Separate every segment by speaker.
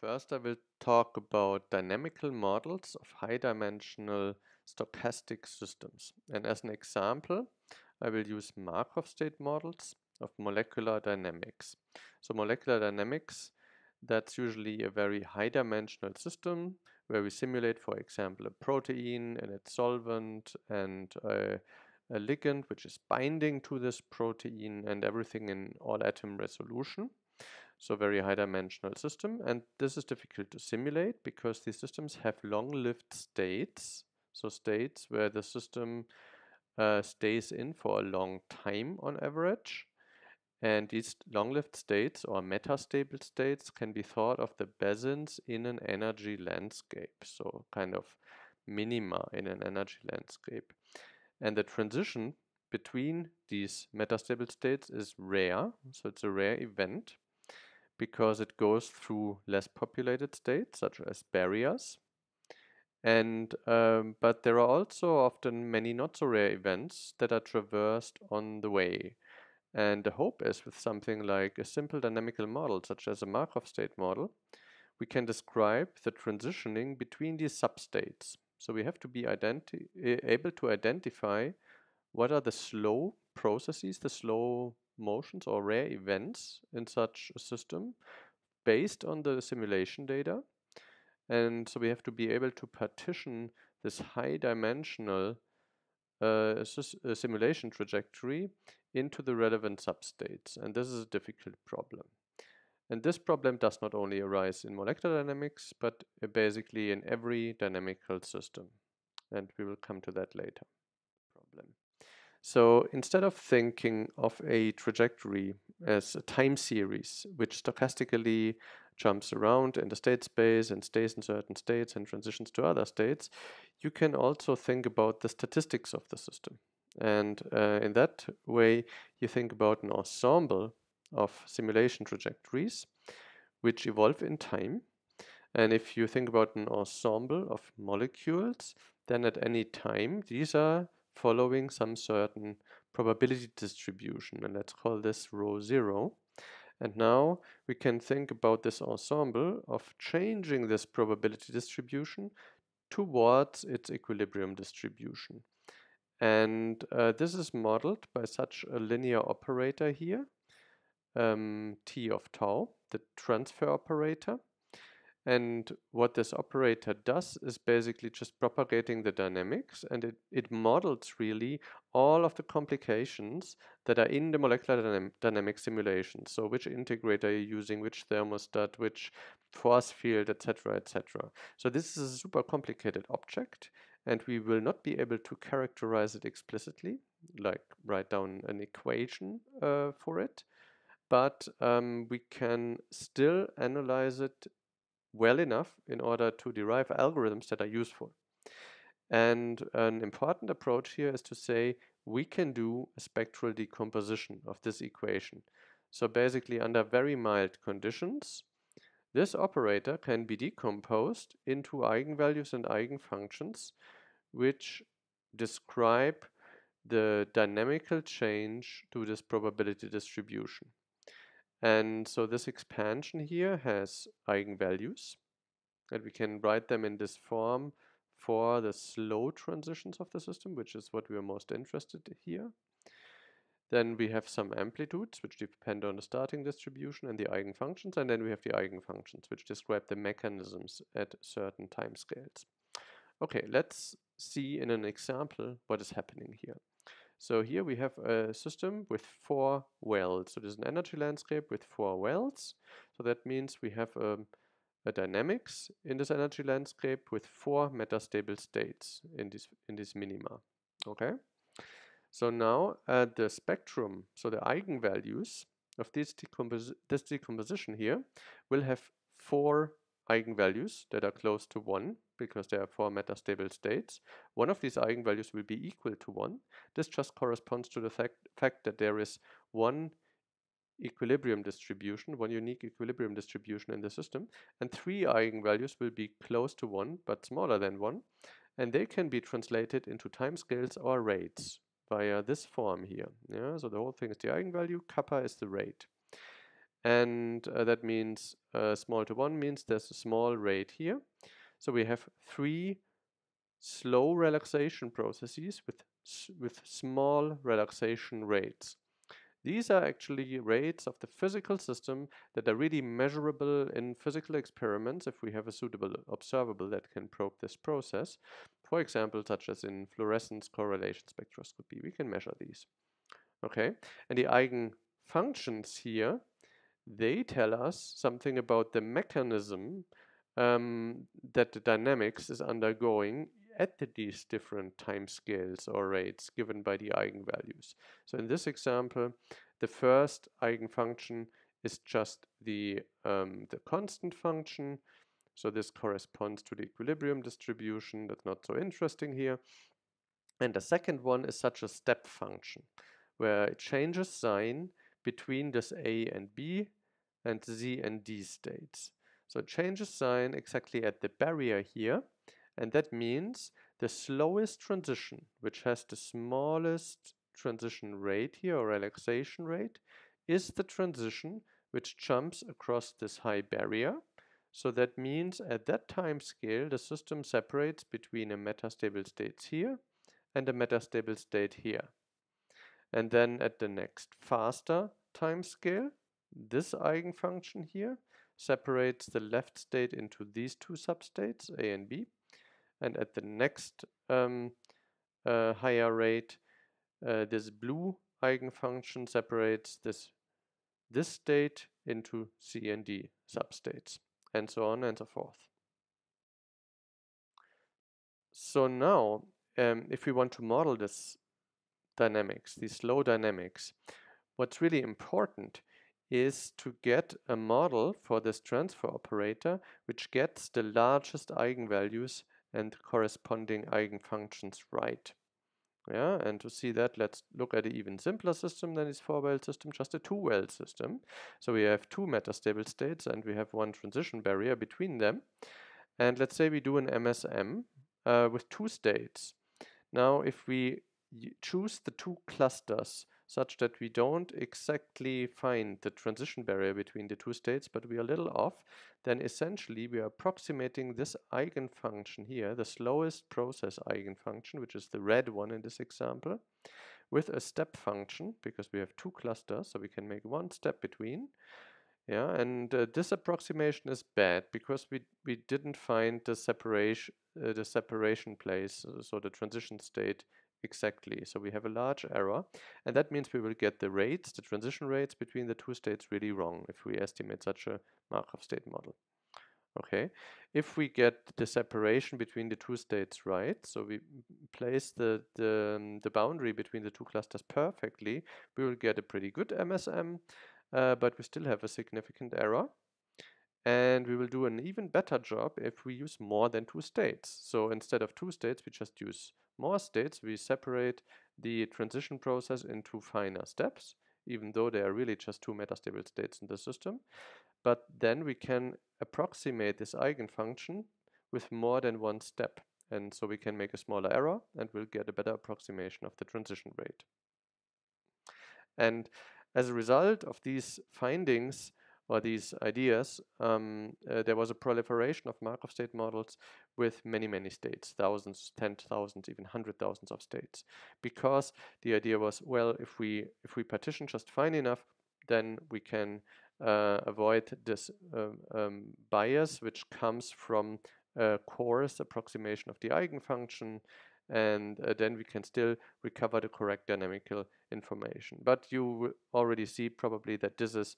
Speaker 1: First, I will talk about dynamical models of high-dimensional stochastic systems. And as an example, I will use Markov state models of molecular dynamics. So molecular dynamics, that's usually a very high-dimensional system where we simulate, for example, a protein and its solvent and a, a ligand which is binding to this protein and everything in all-atom resolution so very high dimensional system. And this is difficult to simulate because these systems have long-lived states, so states where the system uh, stays in for a long time on average. And these long-lived states or metastable states can be thought of the basins in an energy landscape, so kind of minima in an energy landscape. And the transition between these metastable states is rare, so it's a rare event because it goes through less populated states such as barriers. And um, but there are also often many not so rare events that are traversed on the way. And the hope is with something like a simple dynamical model such as a Markov state model, we can describe the transitioning between these substates. So we have to be able to identify what are the slow processes, the slow motions or rare events in such a system based on the simulation data. And so we have to be able to partition this high dimensional uh, uh simulation trajectory into the relevant substates. And this is a difficult problem. And this problem does not only arise in molecular dynamics, but uh, basically in every dynamical system. And we will come to that later. So instead of thinking of a trajectory as a time series, which stochastically jumps around in the state space and stays in certain states and transitions to other states, you can also think about the statistics of the system. And uh, in that way, you think about an ensemble of simulation trajectories which evolve in time. And if you think about an ensemble of molecules, then at any time, these are following some certain probability distribution and let's call this row 0 and now we can think about this ensemble of changing this probability distribution towards its equilibrium distribution and uh, this is modeled by such a linear operator here um, t of tau the transfer operator and what this operator does is basically just propagating the dynamics and it, it models really all of the complications that are in the molecular dynam dynamic simulation. So which integrator you're using, which thermostat, which force field, etc., etc. So this is a super complicated object and we will not be able to characterize it explicitly, like write down an equation uh, for it but um, we can still analyze it well enough in order to derive algorithms that are useful. And an important approach here is to say we can do a spectral decomposition of this equation. So basically under very mild conditions, this operator can be decomposed into eigenvalues and eigenfunctions which describe the dynamical change to this probability distribution. And so this expansion here has eigenvalues and we can write them in this form for the slow transitions of the system, which is what we are most interested in here. Then we have some amplitudes, which depend on the starting distribution and the eigenfunctions, and then we have the eigenfunctions, which describe the mechanisms at certain timescales. Okay, let's see in an example what is happening here. So here we have a system with four wells. So it is an energy landscape with four wells. So that means we have um, a dynamics in this energy landscape with four metastable states in this in this minima. Okay. So now uh, the spectrum, so the eigenvalues of this, decompos this decomposition here will have four eigenvalues that are close to 1 because there are four metastable states. One of these eigenvalues will be equal to 1. This just corresponds to the fact, fact that there is one equilibrium distribution, one unique equilibrium distribution in the system, and three eigenvalues will be close to 1 but smaller than 1, and they can be translated into timescales or rates via this form here. Yeah, so the whole thing is the eigenvalue, kappa is the rate and uh, that means uh, small to 1 means there's a small rate here. So we have three slow relaxation processes with, with small relaxation rates. These are actually rates of the physical system that are really measurable in physical experiments if we have a suitable observable that can probe this process. For example, such as in fluorescence correlation spectroscopy, we can measure these. Okay, and the eigenfunctions here they tell us something about the mechanism um, that the dynamics is undergoing at the, these different time scales or rates given by the eigenvalues. So in this example, the first eigenfunction is just the, um, the constant function. So this corresponds to the equilibrium distribution. That's not so interesting here. And the second one is such a step function where it changes sign between this a and b and Z and D states. So change a sign exactly at the barrier here, and that means the slowest transition, which has the smallest transition rate here, or relaxation rate, is the transition which jumps across this high barrier. So that means at that time scale, the system separates between a metastable state here and a metastable state here. And then at the next faster time scale, this eigenfunction here separates the left state into these two substates, A and B, and at the next um, uh, higher rate, uh, this blue eigenfunction separates this, this state into C and D substates, and so on and so forth. So now, um, if we want to model this dynamics, these slow dynamics, what's really important is to get a model for this transfer operator which gets the largest eigenvalues and corresponding eigenfunctions right. Yeah, and to see that, let's look at an even simpler system than this four-well system, just a two-well system. So we have two metastable states and we have one transition barrier between them. And let's say we do an MSM uh, with two states. Now, if we choose the two clusters, such that we don't exactly find the transition barrier between the two states, but we are a little off, then essentially we are approximating this eigenfunction here, the slowest process eigenfunction, which is the red one in this example, with a step function, because we have two clusters, so we can make one step between. Yeah, and uh, this approximation is bad because we we didn't find the separation uh, the separation place, uh, so the transition state Exactly. So we have a large error. And that means we will get the rates, the transition rates between the two states really wrong if we estimate such a Markov state model. Okay, if we get the separation between the two states right, so we place the, the, um, the boundary between the two clusters perfectly, we will get a pretty good MSM, uh, but we still have a significant error. And we will do an even better job if we use more than two states. So instead of two states, we just use more states. We separate the transition process into finer steps, even though they are really just two metastable states in the system. But then we can approximate this eigenfunction with more than one step. And so we can make a smaller error and we'll get a better approximation of the transition rate. And as a result of these findings, or these ideas, um, uh, there was a proliferation of Markov state models with many, many states, thousands, ten thousands, even hundred thousands of states, because the idea was, well, if we if we partition just fine enough, then we can uh, avoid this um, um, bias which comes from a coarse approximation of the eigenfunction and uh, then we can still recover the correct dynamical information. But you already see probably that this is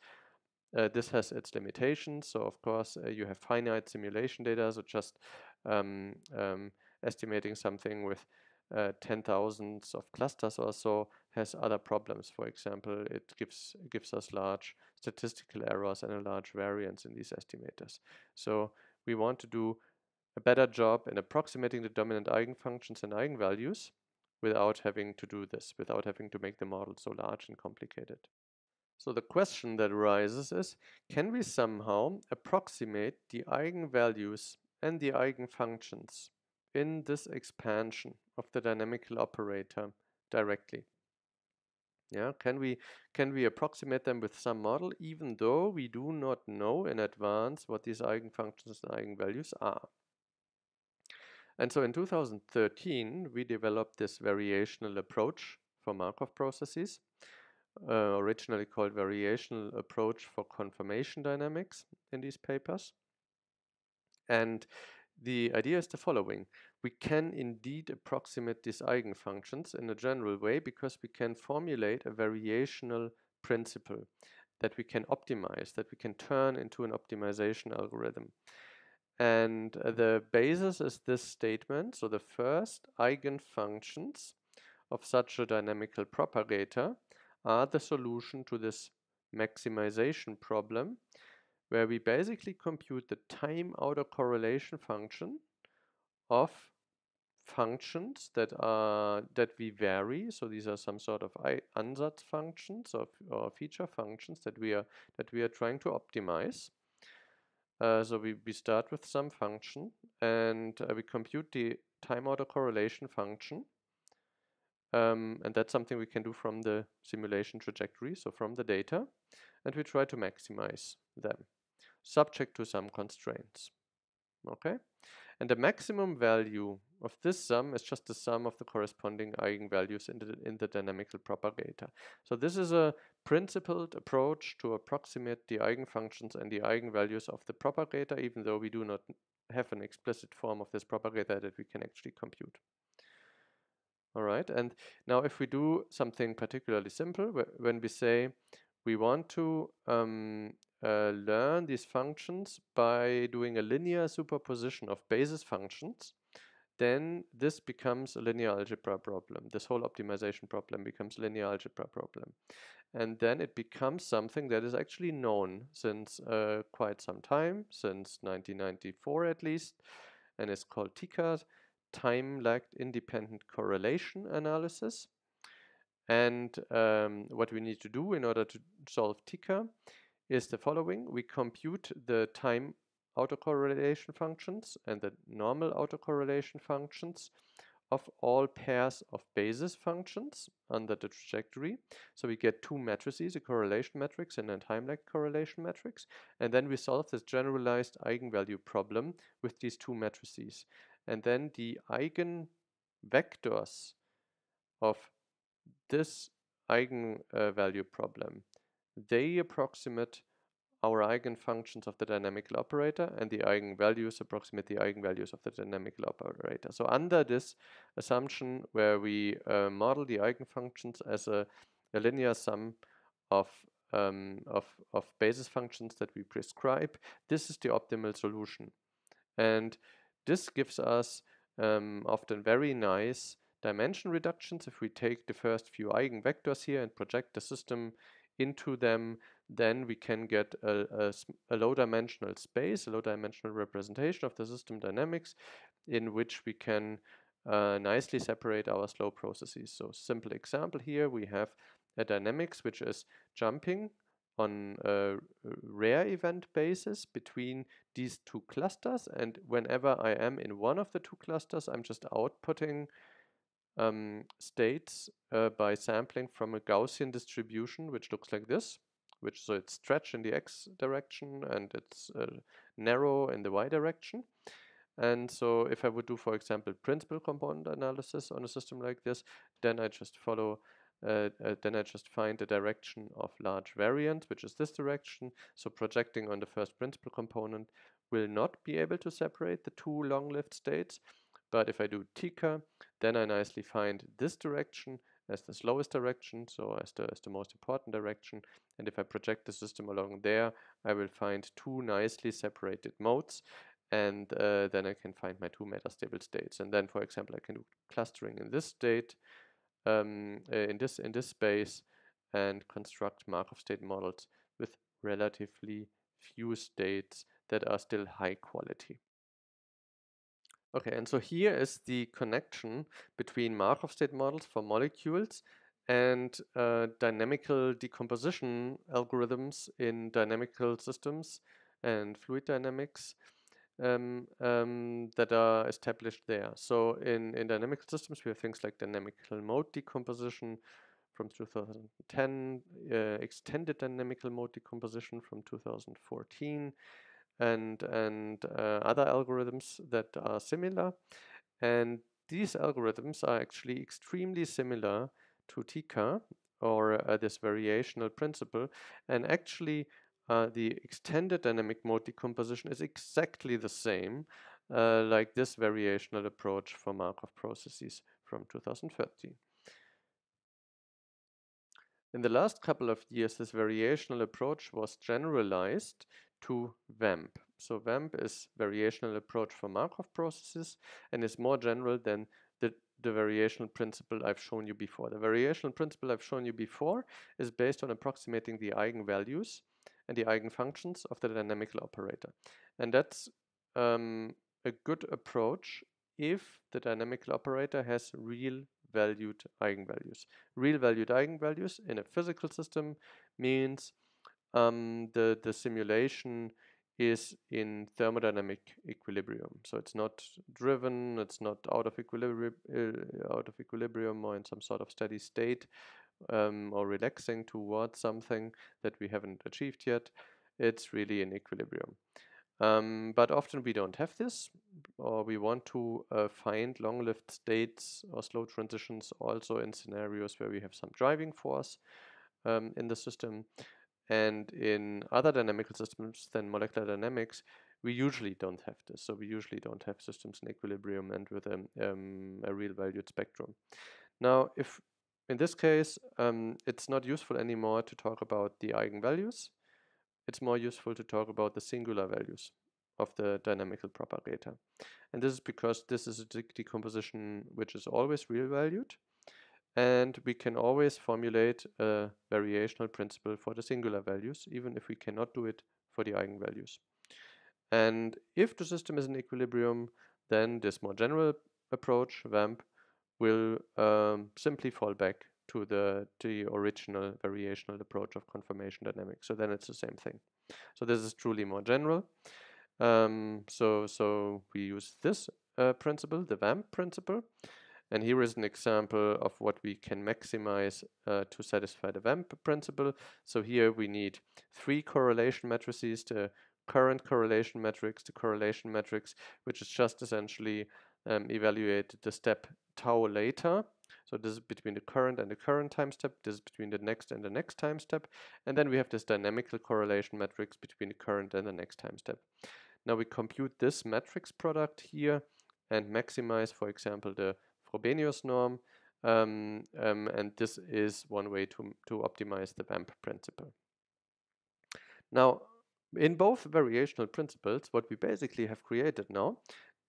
Speaker 1: uh, this has its limitations. So of course uh, you have finite simulation data. So just um, um, estimating something with uh, ten thousands of clusters or so has other problems. For example, it gives gives us large statistical errors and a large variance in these estimators. So we want to do a better job in approximating the dominant eigenfunctions and eigenvalues without having to do this, without having to make the model so large and complicated. So the question that arises is, can we somehow approximate the eigenvalues and the eigenfunctions in this expansion of the dynamical operator directly? Yeah, can we can we approximate them with some model even though we do not know in advance what these eigenfunctions and eigenvalues are? And so in 2013 we developed this variational approach for Markov processes uh, originally called variational approach for conformation dynamics in these papers. And the idea is the following. We can indeed approximate these eigenfunctions in a general way because we can formulate a variational principle that we can optimize, that we can turn into an optimization algorithm. And uh, the basis is this statement. So the first eigenfunctions of such a dynamical propagator are the solution to this maximization problem where we basically compute the time outer correlation function of functions that are that we vary so these are some sort of ansatz functions or, or feature functions that we are that we are trying to optimize uh, so we, we start with some function and uh, we compute the time order correlation function um, and that's something we can do from the simulation trajectory, so from the data, and we try to maximize them, subject to some constraints. Okay, and the maximum value of this sum is just the sum of the corresponding eigenvalues in the, in the dynamical propagator. So this is a principled approach to approximate the eigenfunctions and the eigenvalues of the propagator, even though we do not have an explicit form of this propagator that we can actually compute. All right, and now if we do something particularly simple, wh when we say we want to um, uh, learn these functions by doing a linear superposition of basis functions, then this becomes a linear algebra problem. This whole optimization problem becomes linear algebra problem. And then it becomes something that is actually known since uh, quite some time, since 1994 at least, and it's called TCAD time-lagged independent correlation analysis. And um, what we need to do in order to solve ticker is the following. We compute the time autocorrelation functions and the normal autocorrelation functions of all pairs of basis functions under the trajectory. So we get two matrices, a correlation matrix and a time-lag correlation matrix. And then we solve this generalized eigenvalue problem with these two matrices and then the eigenvectors of this eigenvalue äh, uh, problem. They approximate our eigenfunctions of the dynamical operator and the eigenvalues approximate the eigenvalues of the dynamical operator. So under this assumption where we uh, model the eigenfunctions as a, a linear sum of, um, of, of basis functions that we prescribe, this is the optimal solution. And this gives us um, often very nice dimension reductions. If we take the first few eigenvectors here and project the system into them, then we can get a, a, a low-dimensional space, a low-dimensional representation of the system dynamics in which we can uh, nicely separate our slow processes. So simple example here, we have a dynamics which is jumping on a rare event basis between these two clusters and whenever I am in one of the two clusters I'm just outputting um, states uh, by sampling from a Gaussian distribution which looks like this which so it's stretched in the x direction and it's uh, narrow in the y direction and so if I would do for example principal component analysis on a system like this then I just follow uh, uh, then I just find the direction of large variance, which is this direction. So projecting on the first principal component will not be able to separate the two long-lived states. But if I do Tika, then I nicely find this direction as the slowest direction, so as the, as the most important direction. And if I project the system along there, I will find two nicely separated modes and uh, then I can find my two metastable states. And then, for example, I can do clustering in this state um, uh, in this in this space and construct Markov state models with relatively few states that are still high quality. Okay, and so here is the connection between Markov state models for molecules and uh, dynamical decomposition algorithms in dynamical systems and fluid dynamics um, um, that are established there. So in, in dynamical systems, we have things like dynamical mode decomposition from 2010, uh, extended dynamical mode decomposition from 2014, and, and uh, other algorithms that are similar. And these algorithms are actually extremely similar to TICA or uh, this variational principle. And actually, uh, the extended dynamic mode decomposition is exactly the same uh, like this variational approach for Markov processes from 2013. In the last couple of years, this variational approach was generalized to VAMP. So VAMP is variational approach for Markov processes and is more general than the, the variational principle I've shown you before. The variational principle I've shown you before is based on approximating the eigenvalues and the eigenfunctions of the dynamical operator. And that's um, a good approach if the dynamical operator has real valued eigenvalues. Real valued eigenvalues in a physical system means um, the, the simulation is in thermodynamic equilibrium. So it's not driven, it's not out of equilibrium, uh, out of equilibrium or in some sort of steady state um, or relaxing towards something that we haven't achieved yet, it's really in equilibrium. Um, but often we don't have this, or we want to uh, find long-lived states or slow transitions also in scenarios where we have some driving force um, in the system. And in other dynamical systems than molecular dynamics, we usually don't have this. So we usually don't have systems in equilibrium and with a, um, um, a real valued spectrum. Now, if in this case, um, it's not useful anymore to talk about the eigenvalues. It's more useful to talk about the singular values of the dynamical propagator. And this is because this is a de decomposition which is always real valued. And we can always formulate a variational principle for the singular values, even if we cannot do it for the eigenvalues. And if the system is in equilibrium, then this more general approach, VAMP, will um, simply fall back to the, to the original variational approach of conformation dynamics. So then it's the same thing. So this is truly more general. Um, so, so we use this uh, principle, the VAMP principle. And here is an example of what we can maximize uh, to satisfy the VAMP principle. So here we need three correlation matrices, the current correlation matrix, the correlation matrix, which is just essentially um, evaluate the step tau later. So this is between the current and the current time step, this is between the next and the next time step, and then we have this dynamical correlation matrix between the current and the next time step. Now we compute this matrix product here and maximize, for example, the Frobenius norm, um, um, and this is one way to, to optimize the VAMP principle. Now, in both variational principles, what we basically have created now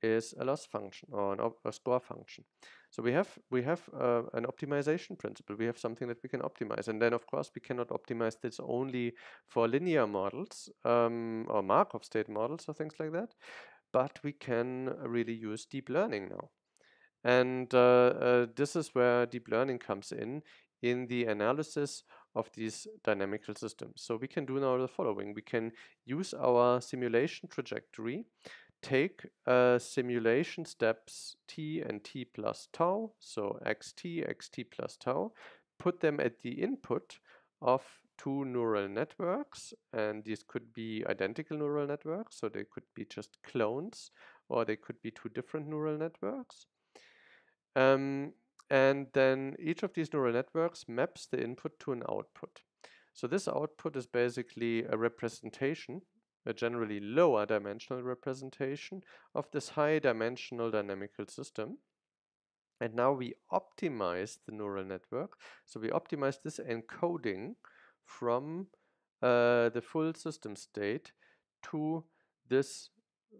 Speaker 1: is a loss function or an a score function. So we have we have uh, an optimization principle. We have something that we can optimize, and then of course we cannot optimize this only for linear models um, or Markov state models or things like that. But we can really use deep learning now, and uh, uh, this is where deep learning comes in in the analysis of these dynamical systems. So we can do now the following. We can use our simulation trajectory take uh, simulation steps t and t plus tau, so xt, xt plus tau, put them at the input of two neural networks, and these could be identical neural networks, so they could be just clones, or they could be two different neural networks. Um, and then each of these neural networks maps the input to an output. So this output is basically a representation a generally lower dimensional representation of this high dimensional dynamical system. And now we optimize the neural network. So we optimize this encoding from uh, the full system state to this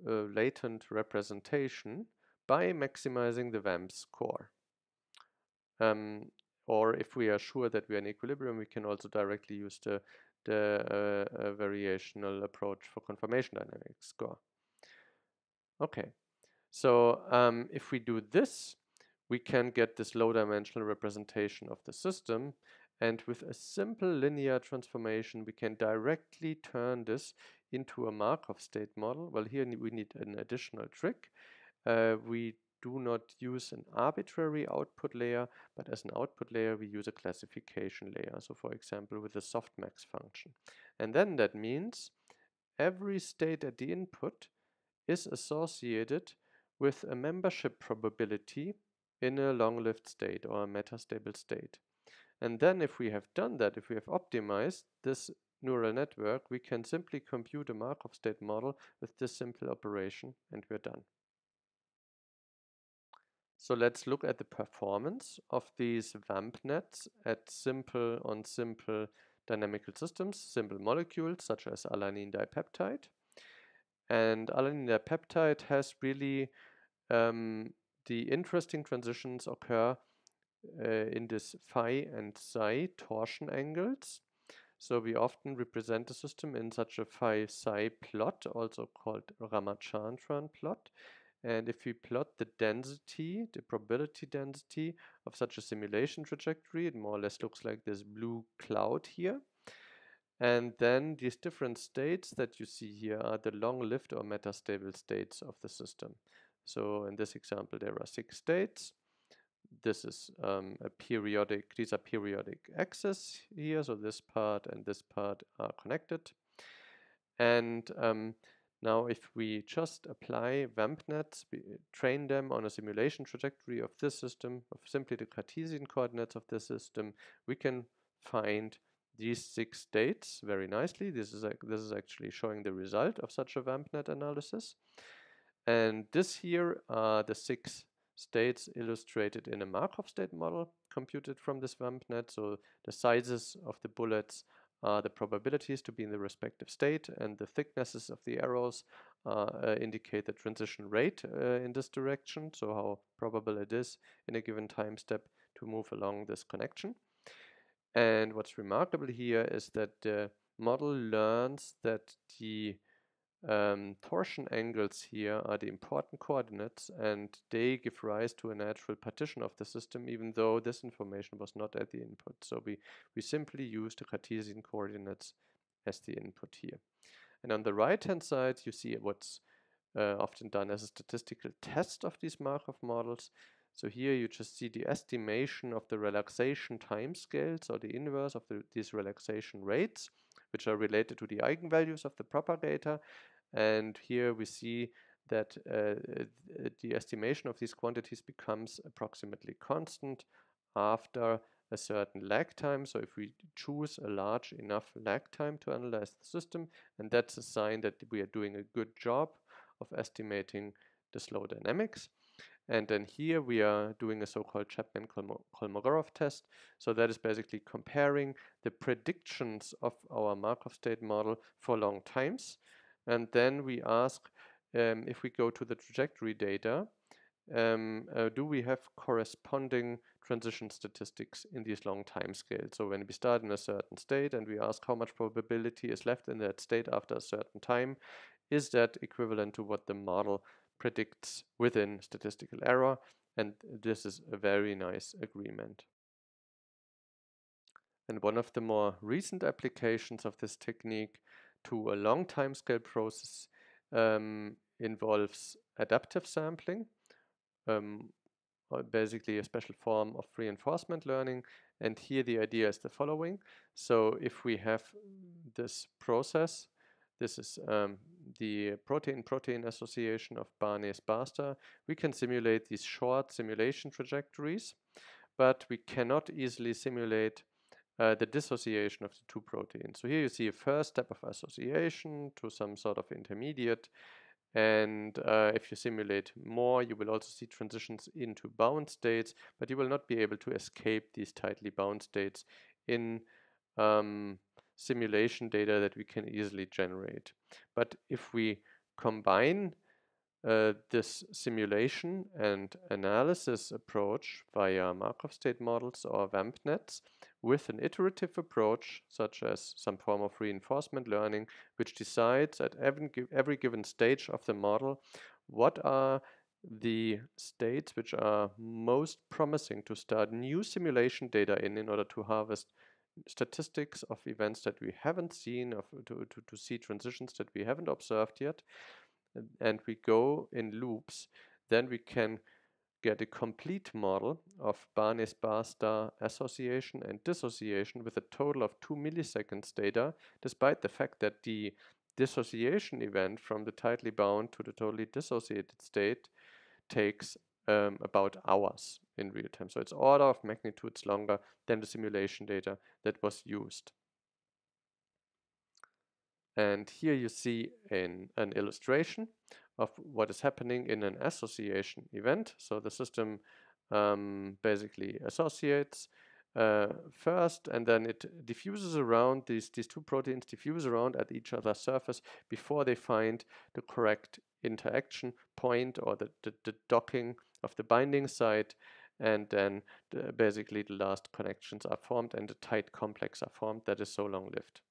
Speaker 1: uh, latent representation by maximizing the VAMP score. Um, or if we are sure that we are in equilibrium, we can also directly use the the uh, äh, äh, äh, variational approach for conformation dynamics score. Okay, so um, if we do this, we can get this low-dimensional representation of the system, and with a simple linear transformation, we can directly turn this into a Markov state model. Well, here we need an additional trick. Uh, we do not use an arbitrary output layer, but as an output layer we use a classification layer. So for example with the softmax function. And then that means every state at the input is associated with a membership probability in a long-lived state or a metastable state. And then if we have done that, if we have optimized this neural network, we can simply compute a Markov state model with this simple operation and we're done. So let's look at the performance of these VAMP nets at simple on simple dynamical systems, simple molecules such as alanine dipeptide. And alanine dipeptide has really um, the interesting transitions occur uh, in this phi and psi torsion angles. So we often represent the system in such a phi psi plot, also called Ramachandran plot, and if we plot the density, the probability density of such a simulation trajectory, it more or less looks like this blue cloud here. And then these different states that you see here are the long-lived or metastable states of the system. So in this example, there are six states. This is um, a periodic, these are periodic axes here. So this part and this part are connected. And um, now, if we just apply VampNet, uh, train them on a simulation trajectory of this system, of simply the Cartesian coordinates of this system, we can find these six states very nicely. This is, this is actually showing the result of such a VampNet analysis. And this here are the six states illustrated in a Markov state model computed from this VampNet. So the sizes of the bullets uh, the probabilities to be in the respective state and the thicknesses of the arrows uh, uh indicate the transition rate uh, in this direction, so how probable it is in a given time step to move along this connection. And what's remarkable here is that the model learns that the um, torsion angles here are the important coordinates and they give rise to a natural partition of the system even though this information was not at the input. So we, we simply use the Cartesian coordinates as the input here. And on the right hand side you see what's uh, often done as a statistical test of these Markov models. So here you just see the estimation of the relaxation timescales or the inverse of the, these relaxation rates which are related to the eigenvalues of the propagator and here we see that uh, uh, the estimation of these quantities becomes approximately constant after a certain lag time. So if we choose a large enough lag time to analyze the system, and that's a sign that we are doing a good job of estimating the slow dynamics. And then here we are doing a so-called Chapman-Kolmogorov test. So that is basically comparing the predictions of our Markov state model for long times and then we ask um, if we go to the trajectory data, um, uh, do we have corresponding transition statistics in these long time scales? So when we start in a certain state and we ask how much probability is left in that state after a certain time, is that equivalent to what the model predicts within statistical error? And this is a very nice agreement. And one of the more recent applications of this technique to a long time scale process um, involves adaptive sampling, um, uh, basically a special form of reinforcement learning. And here the idea is the following. So if we have this process, this is um, the protein-protein association of barnes BASTA, we can simulate these short simulation trajectories, but we cannot easily simulate uh, the dissociation of the two proteins. So here you see a first step of association to some sort of intermediate. And uh, if you simulate more, you will also see transitions into bound states, but you will not be able to escape these tightly bound states in um, simulation data that we can easily generate. But if we combine uh, this simulation and analysis approach via Markov state models or VAMP nets with an iterative approach, such as some form of reinforcement learning, which decides at every, every given stage of the model what are the states which are most promising to start new simulation data in in order to harvest statistics of events that we haven't seen, of, to, to, to see transitions that we haven't observed yet, and we go in loops, then we can get a complete model of barnes bar association and dissociation with a total of 2 milliseconds data, despite the fact that the dissociation event from the tightly bound to the totally dissociated state takes um, about hours in real time. So it's order of magnitudes longer than the simulation data that was used. And here you see in an illustration of what is happening in an association event. So the system um, basically associates uh, first and then it diffuses around, these, these two proteins diffuse around at each other's surface before they find the correct interaction point or the, the, the docking of the binding site and then the, basically the last connections are formed and the tight complex are formed that is so long lived.